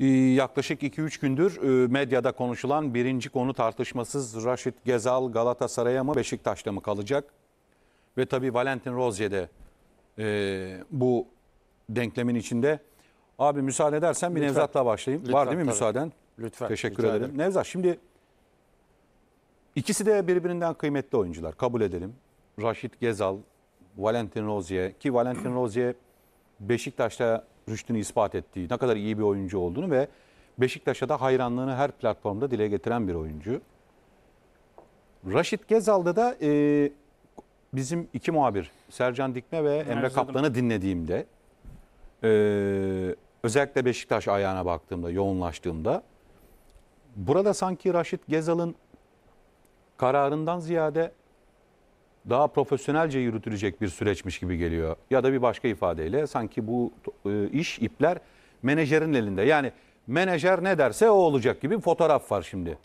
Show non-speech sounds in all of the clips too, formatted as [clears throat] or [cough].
Ee, yaklaşık 2-3 gündür e, medyada konuşulan birinci konu tartışmasız Raşit Gezal Galatasaray'a mı Beşiktaş'ta mı kalacak? Ve tabii Valentin Rozier de e, bu denklemin içinde. Abi müsaade edersen bir lütfen. Nevzat'la başlayayım. Lütfen, Var değil mi tabii. müsaaden? Lütfen. Teşekkür ederim. ederim. Nevzat şimdi ikisi de birbirinden kıymetli oyuncular kabul edelim. Raşit Gezal, Valentin Rozier ki Valentin Rozier Beşiktaş'ta rüştünü ispat ettiği, ne kadar iyi bir oyuncu olduğunu ve Beşiktaş'a da hayranlığını her platformda dile getiren bir oyuncu. Raşit Gezal'da da e, bizim iki muhabir Sercan Dikme ve Emre Erzadım. Kaplan'ı dinlediğimde e, özellikle Beşiktaş ayağına baktığımda, yoğunlaştığımda burada sanki Raşit Gezal'ın kararından ziyade daha profesyonelce yürütülecek bir süreçmiş gibi geliyor. Ya da bir başka ifadeyle sanki bu e, iş ipler menajerin elinde. Yani menajer ne derse o olacak gibi bir fotoğraf var şimdi.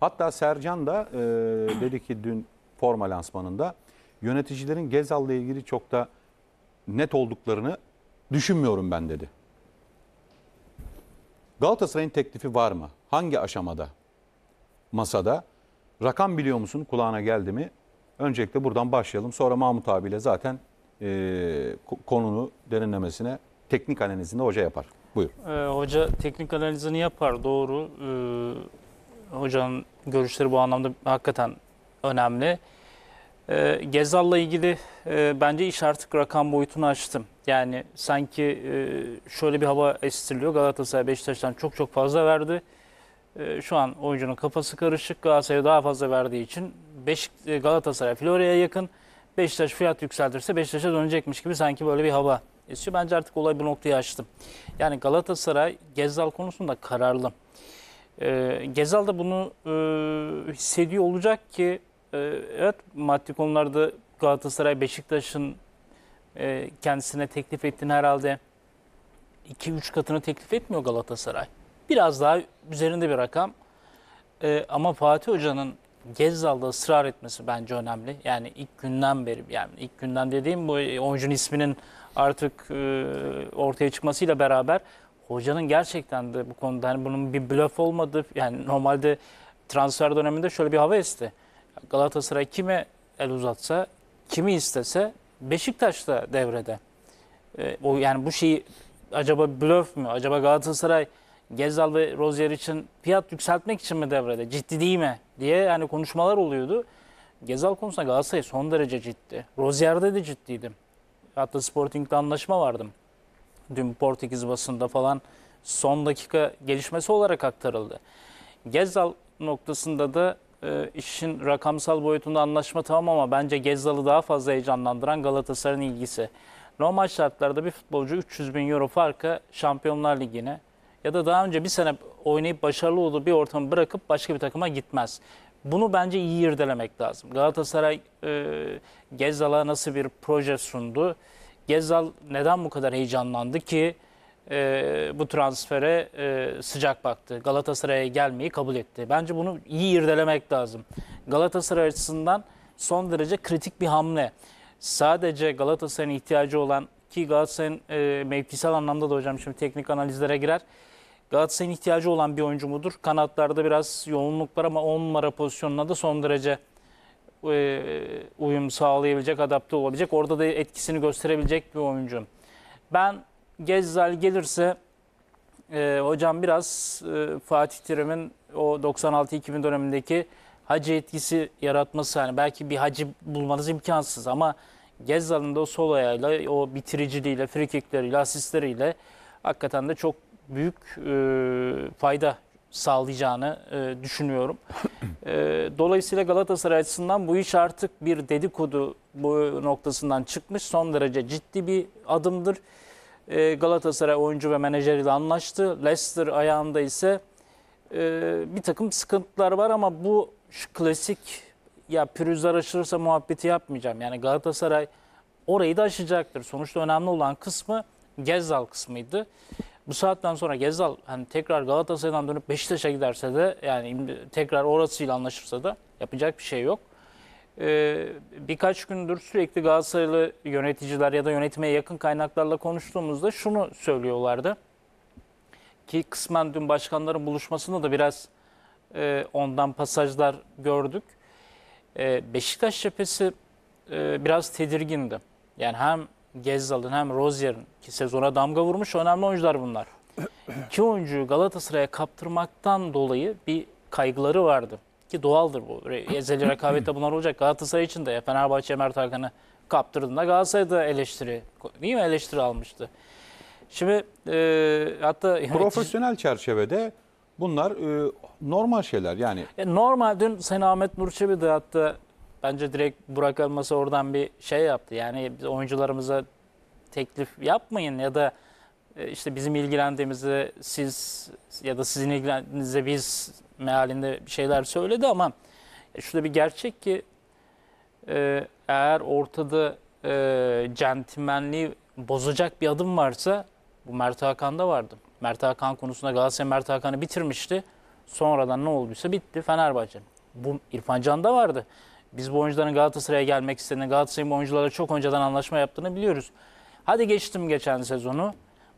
Hatta Sercan da e, dedi ki dün forma lansmanında yöneticilerin Gezal'la ilgili çok da net olduklarını düşünmüyorum ben dedi. Galatasaray'ın teklifi var mı? Hangi aşamada? Masada. Rakam biliyor musun? Kulağına geldi mi? Öncelikle buradan başlayalım. Sonra Mahmut abiyle zaten e, konunu derinlemesine teknik analizini hoca yapar. Buyur. E, hoca teknik analizini yapar doğru. E, hocanın görüşleri bu anlamda hakikaten önemli. E, Gezal'la ilgili e, bence iş artık rakam boyutunu açtım. Yani sanki e, şöyle bir hava estiriliyor. Galatasaray Beşiktaş'tan çok çok fazla verdi. E, şu an oyuncunun kafası karışık. Galatasaray'a daha fazla verdiği için Beşik, e, Galatasaray Florya'ya yakın. Beşiktaş fiyat yükseltirse Beşiktaş'a dönecekmiş gibi sanki böyle bir hava esiyor. Bence artık olay bu noktayı açtı. Yani Galatasaray Gezal konusunda kararlı. E, Gezal da bunu e, hissediyor olacak ki e, evet maddi konularda Galatasaray Beşiktaş'ın e, kendisine teklif ettiğini herhalde 2-3 katını teklif etmiyor Galatasaray. Biraz daha üzerinde bir rakam. E, ama Fatih Hoca'nın Gezzal'da ısrar etmesi bence önemli. Yani ilk günden beri yani ilk günden dediğim bu e, oyuncunun isminin artık e, ortaya çıkmasıyla beraber hocanın gerçekten de bu konuda hani bunun bir blöf olmadı. yani normalde transfer döneminde şöyle bir hava esti. Galatasaray kime el uzatsa, kimi istese Beşiktaş da devrede. E, o yani bu şeyi acaba blöf mü? Acaba Galatasaray Gezal ve Rozier için fiyat yükseltmek için mi devrede? Ciddi değil mi? diye yani konuşmalar oluyordu. Gezal konusunda Galatasaray son derece ciddi. Rozier'de de ciddiydim. Hatta Sporting'de anlaşma vardım. Dün Portekiz basında falan son dakika gelişmesi olarak aktarıldı. Gezal noktasında da e, işin rakamsal boyutunda anlaşma tamam ama bence Gezalı daha fazla heyecanlandıran Galatasaray'ın ilgisi. Normal şartlarda bir futbolcu 300 bin euro farka Şampiyonlar Ligi'ne ya da daha önce bir sene oynayıp başarılı olduğu bir ortamı bırakıp başka bir takıma gitmez. Bunu bence iyi irdelemek lazım. Galatasaray e, Gezzal'a nasıl bir proje sundu? Gezal neden bu kadar heyecanlandı ki e, bu transfere e, sıcak baktı? Galatasaray'a gelmeyi kabul etti. Bence bunu iyi irdelemek lazım. Galatasaray açısından son derece kritik bir hamle. Sadece Galatasaray'ın ihtiyacı olan ki Galatasaray'ın e, mevkisel anlamda da hocam şimdi teknik analizlere girer. Galatasaray'ın ihtiyacı olan bir oyuncu mudur? Kanatlarda biraz yoğunluk var ama 10 numara pozisyonuna da son derece e, uyum sağlayabilecek, adapte olabilecek. Orada da etkisini gösterebilecek bir oyuncu. Ben Gezzal gelirse e, hocam biraz e, Fatih Terim'in o 96-2000 dönemindeki hacı etkisi yaratması. Yani belki bir hacı bulmanız imkansız ama Gezzal'ın da o sol ayağıyla, o bitiriciliğiyle, free asistleriyle hakikaten de çok büyük e, fayda sağlayacağını e, düşünüyorum. e, dolayısıyla Galatasaray açısından bu iş artık bir dedikodu bu noktasından çıkmış. Son derece ciddi bir adımdır. E, Galatasaray oyuncu ve menajeriyle anlaştı. Leicester ayağında ise e, bir takım sıkıntılar var ama bu şu klasik ya pürüzler aşırırsa muhabbeti yapmayacağım. Yani Galatasaray orayı da aşacaktır. Sonuçta önemli olan kısmı Gezzal kısmıydı bu saatten sonra Gezal hani tekrar Galatasaray'dan dönüp Beşiktaş'a giderse de yani tekrar orasıyla anlaşırsa da yapacak bir şey yok. Ee, birkaç gündür sürekli Galatasaraylı yöneticiler ya da yönetmeye yakın kaynaklarla konuştuğumuzda şunu söylüyorlardı. Ki kısmen dün başkanların buluşmasında da biraz e, ondan pasajlar gördük. E, Beşiktaş cephesi e, biraz tedirgindi. Yani hem Gezzal'ın hem Rozier'in ki sezona damga vurmuş önemli oyuncular bunlar. [clears throat] İki oyuncuyu Galatasaray'a kaptırmaktan dolayı bir kaygıları vardı. Ki doğaldır bu. Ezeli [clears throat] rekabette bunlar olacak. Galatasaray için de Fenerbahçe Mert Hakan'ı kaptırdığında Galatasaray'da eleştiri, değil mi eleştiri almıştı. Şimdi e, hatta... Yani, Profesyonel çerçevede bunlar e, normal şeyler yani. E, normal dün Sayın Ahmet Nurçebi de hatta Bence direkt Burak Elmas'a oradan bir şey yaptı. Yani biz oyuncularımıza teklif yapmayın ya da e, işte bizim ilgilendiğimizi siz ya da sizin ilgilendiğinizde biz mealinde bir şeyler söyledi ama e, şurada bir gerçek ki e, eğer ortada e, centilmenliği bozacak bir adım varsa bu Mert Hakan'da vardı. Mert Hakan konusunda Galatasaray Mert Hakan'ı bitirmişti. Sonradan ne olduysa bitti Fenerbahçe. Bu İrfan Can'da vardı. Biz bu oyuncuların Galatasaray'a gelmek istediğini, Galatasaray'ın bu oyuncularla çok önceden anlaşma yaptığını biliyoruz. Hadi geçtim geçen sezonu.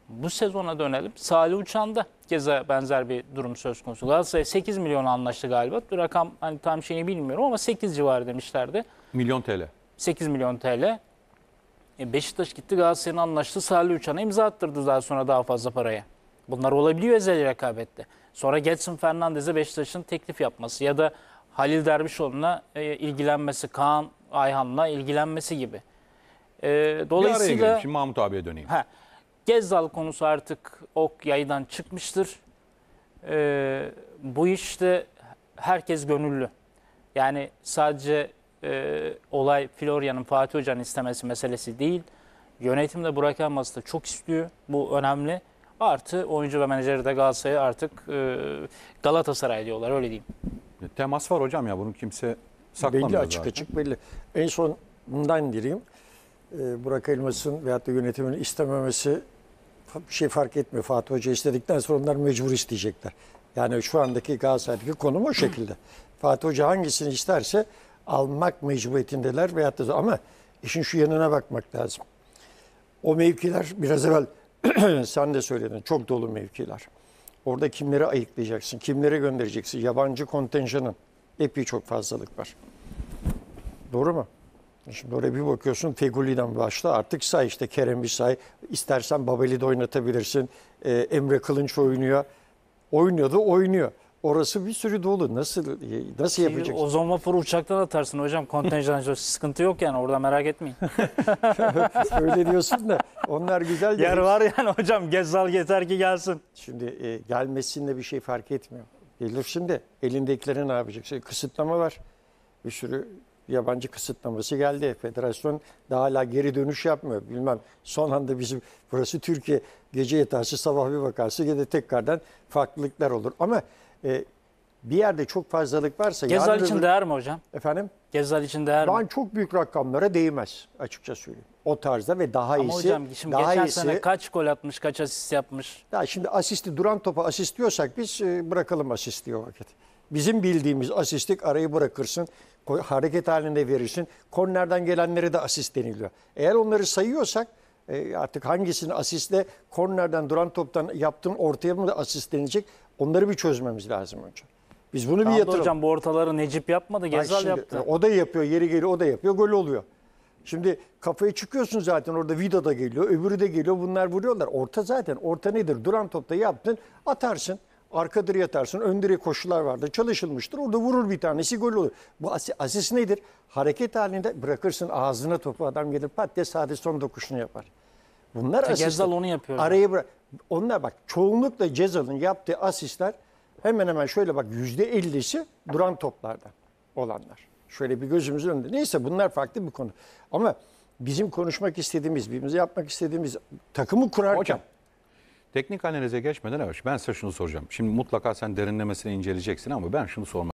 Bu sezona dönelim. Salih Uçan'da keza benzer bir durum söz konusu. Galatasaray 8 milyon anlaştı galiba. Bir rakam hani tam şeyini bilmiyorum ama 8 civarı demişlerdi. Milyon TL. 8 milyon TL. E Beşiktaş gitti Galatasaray'ın anlaştı. Salih Uçan'a imza attırdı daha sonra daha fazla paraya. Bunlar olabiliyor özel rekabette. Sonra Getson Fernandez'e Beşiktaş'ın teklif yapması ya da Halil Dervişoğlu'na e, ilgilenmesi, Kaan Ayhan'la ilgilenmesi gibi. E, dolayısıyla... Bir araya Şimdi Mahmut abiye döneyim. He, Gezzal konusu artık ok yaydan çıkmıştır. E, bu işte herkes gönüllü. Yani sadece e, olay Florya'nın Fatih Hoca'nın istemesi meselesi değil. Yönetim de Burak Elmas da çok istiyor. Bu önemli. Artı oyuncu ve menajeri de Galatasaray artık e, Galatasaray diyorlar öyle diyeyim. Temas var hocam ya bunu kimse saklamıyor Belli açık zaten. açık belli. En son bundan gireyim. Ee, Burak Elmas'ın veyahut da yönetimin istememesi bir şey fark etmiyor. Fatih Hoca istedikten sonra onlar mecbur isteyecekler. Yani şu andaki Galatasaray'daki konum o şekilde. [clears throat] Fatih Hoca hangisini isterse almak mecburiyetindeler veyahut da ama işin şu yanına bakmak lazım. O mevkiler biraz evvel [clears throat] sen de söyledin çok dolu mevkiler. Orada kimleri ayıklayacaksın, kimleri göndereceksin? Yabancı kontenjanın epey çok fazlalık var. Doğru mu? Şimdi oraya bir bakıyorsun Feguli'den başla artık say işte Kerem say İstersen Babeli de oynatabilirsin. Ee, Emre Kılınç oynuyor. Oynuyordu oynuyor. Orası bir sürü dolu. Nasıl e, nasıl yapacak? Ozon vapuru uçaktan atarsın hocam kontenjan [laughs] sıkıntı yok yani orada merak etmeyin. [laughs] Öyle diyorsun da onlar güzel. Yer değil. var yani hocam Gezal yeter ki gelsin. Şimdi e, gelmesinle bir şey fark etmiyor. Gelir şimdi. elindekileri ne yapacak? Şey, kısıtlama var. Bir sürü yabancı kısıtlaması geldi. Federasyon daha hala geri dönüş yapmıyor. Bilmem son anda bizim burası Türkiye gece yatarsız sabah bir bakarsın ya tekrardan farklılıklar olur. Ama e, bir yerde çok fazlalık varsa... Gezal için öbür... değer mi hocam? Efendim? Gezal için değer ben mi? Ben çok büyük rakamlara değmez açıkça söyleyeyim. O tarzda ve daha Ama iyisi... Ama hocam şimdi daha geçen iyisi, sene kaç gol atmış, kaç asist yapmış? Ya şimdi asisti duran topa asist diyorsak biz e, bırakalım asisti o vakit. Bizim bildiğimiz asistlik arayı bırakırsın, hareket halinde verirsin. Kornerden gelenlere de asist deniliyor. Eğer onları sayıyorsak e, artık hangisini asistle kornerden duran toptan yaptığın ortaya mı asist denilecek Onları bir çözmemiz lazım önce. Biz bunu tamam bir yatırım. Hocam bu ortaları Necip yapmadı, Gezal yaptı. O da yapıyor, yeri geri o da yapıyor, gol oluyor. Şimdi kafaya çıkıyorsun zaten orada Vida da geliyor, öbürü de geliyor. Bunlar vuruyorlar. Orta zaten. Orta nedir? Duran topta yaptın, atarsın. Arka direğe atarsın. Ön koşular vardı, Çalışılmıştır. Orada vurur bir tanesi gol olur. Bu asist, asist nedir? Hareket halinde bırakırsın ağzına topu adam gelir pat diye sade son dokuşunu yapar. Bunlar asist. Gezal onu yapıyor. Arayı bırak. Onlar bak çoğunlukla Cezal'ın yaptığı asistler hemen hemen şöyle bak yüzde ellisi duran toplardan olanlar. Şöyle bir gözümüzün önünde. Neyse bunlar farklı bir konu. Ama bizim konuşmak istediğimiz, birbirimize yapmak istediğimiz takımı kurarken. Hocam teknik analize geçmeden evet ben size şunu soracağım. Şimdi mutlaka sen derinlemesine inceleyeceksin ama ben şunu sormak